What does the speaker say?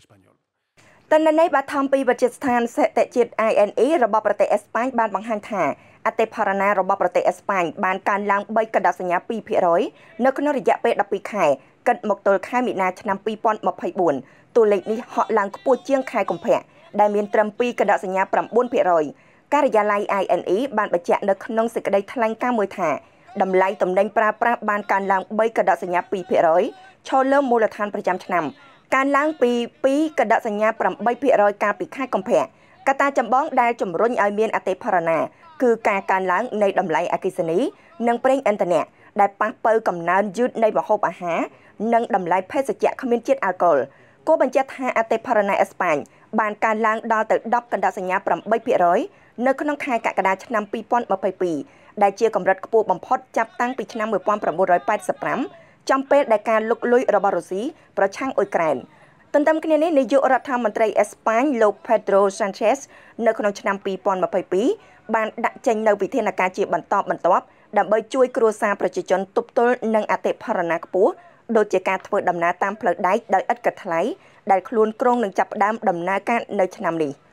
español. ទិន្នន័យបាធំពីវិទ្យាស្ថានសេដ្ឋជាតិ INE របស់ប្រទេសអេស្ប៉ាញបានបង្ហាញថាអតិផរណារបស់ប្រទេសអេស្ប៉ាញបានកើនឡើង3កណ្ដាសញ្ញា2%នៅក្នុងរយៈពេល12ខែគិតមកទល់ខែមីនាឆ្នាំ2024តួលេខនេះហក់ឡើងខ្ពស់ជាងខែកុម្ភៈដែលមានត្រឹម2កណ្ដាសញ្ញា9%ការិយាល័យ INE បានបញ្ជាក់នៅក្នុងសេចក្តីថ្លែងការណ៍មួយថាតម្លៃទំនិញប្រើប្រាស់បានកើនឡើង3កណ្ដាសញ្ញា2%ឈរលើមូលដ្ឋានប្រចាំឆ្នាំកើនឡើងពី2កដិសញ្ញា8%កាលពីខែកុម្ភៈកត្តាចម្បងដែលជំរុញឲ្យមានអតិផរណាគឺការកើនឡើងនៃតម្លៃអគិសនី និងប្រេងឥន្ធនៈដែលប៉ះប៉ូវកំណើនយឺតនៃម្ហូបអាហារនិងតម្លៃភេសជ្ជៈគ្មានជាតិអាល់កុលគូបញ្ជាក់ថាអតិផរណាអេស្ប៉ាញបានកើនឡើងដល់ទៅ10កណ្ដាសញ្ញា8%នៅក្នុងខែកក្កដាឆ្នាំ2022ដែលជាកម្រិតខ្ពស់បំផុតចាប់តាំងពីឆ្នាំ1985ចំពេលដែលការលុកលុយរបស់រុស្ស៊ីប្រឆាំងអ៊ុយក្រែនទន្ទឹមគ្នានេះនាយករដ្ឋមន្ត្រីអេស្ប៉ាញលោក Pedro Sanchez នៅក្នុងឆ្នាំ2022បានដាក់ចេញនូវវិធានការជាបន្តបន្ទាប់ដើម្បីជួយគ្រួសារប្រជាជនទប់ទល់នឹងអតិផរណាខ្ពស់ដូចជាការធ្វើដំណើរតាមផ្លូវដែកដោយឥតគិតថ្លៃដែលខ្លួនក្រុងនឹងចាប់ផ្ដើមដំណើរការនៅឆ្នាំនេះ។